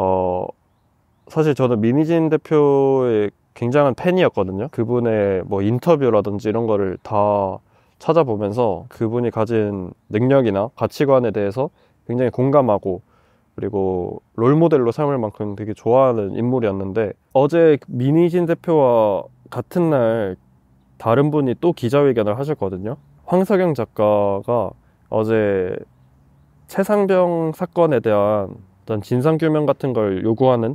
어, 사실 저는 미니진 대표의 굉장한 팬이었거든요. 그분의 뭐 인터뷰라든지 이런 거를 다 찾아보면서 그분이 가진 능력이나 가치관에 대해서 굉장히 공감하고 그리고 롤모델로 삼을 만큼 되게 좋아하는 인물이었는데 어제 미니진 대표와 같은 날 다른 분이 또 기자회견을 하셨거든요. 황석영 작가가 어제 최상병 사건에 대한 어떤 진상규명 같은 걸 요구하는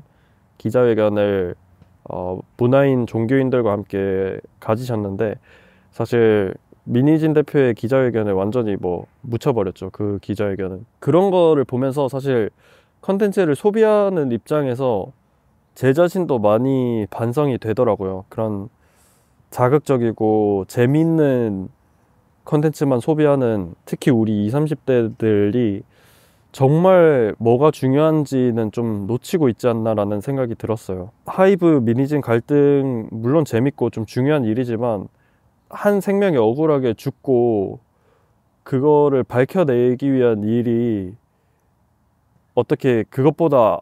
기자회견을 어, 문화인 종교인들과 함께 가지셨는데 사실 민희진 대표의 기자회견을 완전히 뭐 묻혀버렸죠 그 기자회견은 그런 거를 보면서 사실 컨텐츠를 소비하는 입장에서 제 자신도 많이 반성이 되더라고요 그런 자극적이고 재밌는 컨텐츠만 소비하는 특히 우리 20, 30대들이 정말 뭐가 중요한지는 좀 놓치고 있지 않나라는 생각이 들었어요. 하이브 미니진 갈등 물론 재밌고 좀 중요한 일이지만 한 생명이 억울하게 죽고 그거를 밝혀내기 위한 일이 어떻게 그것보다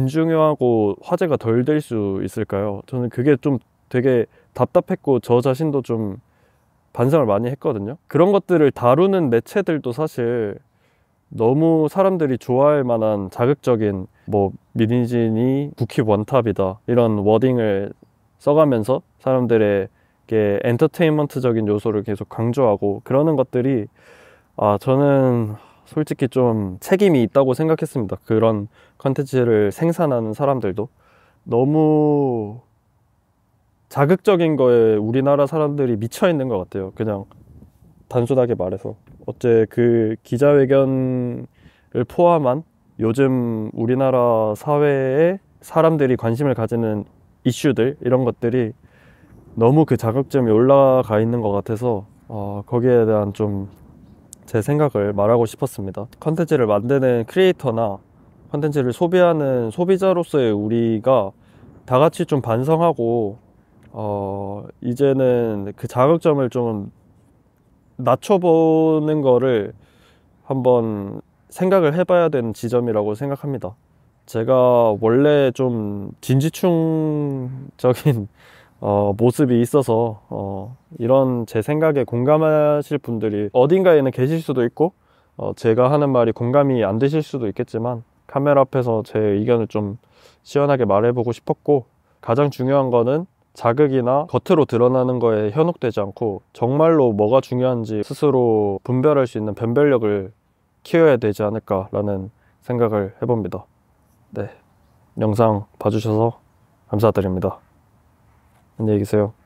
안 중요하고 화제가 덜 될 수 있을까요? 저는 그게 좀 되게 답답했고 저 자신도 좀 반성을 많이 했거든요. 그런 것들을 다루는 매체들도 사실 너무 사람들이 좋아할 만한 자극적인 뭐 미니진이 국키 원탑이다 이런 워딩을 써가면서 사람들에게 엔터테인먼트적인 요소를 계속 강조하고 그러는 것들이 아 저는 솔직히 좀 책임이 있다고 생각했습니다 그런 컨텐츠를 생산하는 사람들도 너무 자극적인 거에 우리나라 사람들이 미쳐 있는 것 같아요 그냥 단순하게 말해서 어째 그 기자회견을 포함한 요즘 우리나라 사회에 사람들이 관심을 가지는 이슈들 이런 것들이 너무 그 자극점이 올라가 있는 것 같아서 어, 거기에 대한 좀 제 생각을 말하고 싶었습니다. 컨텐츠를 만드는 크리에이터나 컨텐츠를 소비하는 소비자로서의 우리가 다 같이 좀 반성하고 어, 이제는 그 자극점을 좀 낮춰보는 거를 한번 생각을 해봐야 되는 지점이라고 생각합니다. 제가 원래 좀 진지충적인 어, 모습이 있어서 어, 이런 제 생각에 공감하실 분들이 어딘가에는 계실 수도 있고 어, 제가 하는 말이 공감이 안 되실 수도 있겠지만 카메라 앞에서 제 의견을 좀 시원하게 말해보고 싶었고 가장 중요한 거는 자극이나 겉으로 드러나는 거에 현혹되지 않고 정말로 뭐가 중요한지 스스로 분별할 수 있는 변별력을 키워야 되지 않을까라는 생각을 해봅니다. 네. 영상 봐주셔서 감사드립니다. 안녕히 계세요.